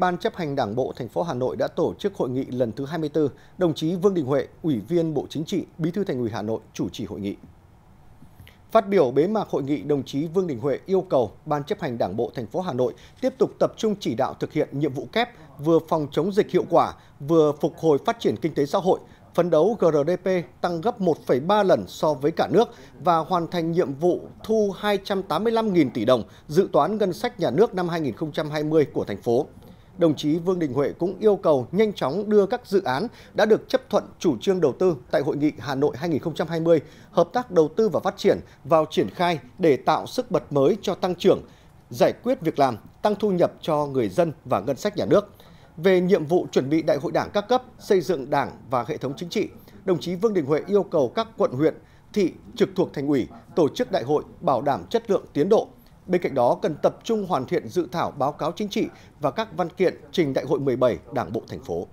Ban chấp hành Đảng bộ thành phố Hà Nội đã tổ chức hội nghị lần thứ 24, đồng chí Vương Đình Huệ, Ủy viên Bộ Chính trị, Bí thư Thành ủy Hà Nội chủ trì hội nghị. Phát biểu bế mạc hội nghị, đồng chí Vương Đình Huệ yêu cầu Ban chấp hành Đảng bộ thành phố Hà Nội tiếp tục tập trung chỉ đạo thực hiện nhiệm vụ kép vừa phòng chống dịch hiệu quả, vừa phục hồi phát triển kinh tế xã hội, phấn đấu GRDP tăng gấp 1,3 lần so với cả nước và hoàn thành nhiệm vụ thu 285.000 tỷ đồng dự toán ngân sách nhà nước năm 2020 của thành phố đồng chí Vương Đình Huệ cũng yêu cầu nhanh chóng đưa các dự án đã được chấp thuận chủ trương đầu tư tại Hội nghị Hà Nội 2020 Hợp tác đầu tư và phát triển vào triển khai để tạo sức bật mới cho tăng trưởng, giải quyết việc làm, tăng thu nhập cho người dân và ngân sách nhà nước. Về nhiệm vụ chuẩn bị đại hội đảng các cấp, xây dựng đảng và hệ thống chính trị, đồng chí Vương Đình Huệ yêu cầu các quận huyện, thị trực thuộc thành ủy tổ chức đại hội bảo đảm chất lượng tiến độ bên cạnh đó cần tập trung hoàn thiện dự thảo báo cáo chính trị và các văn kiện trình đại hội 17 đảng bộ thành phố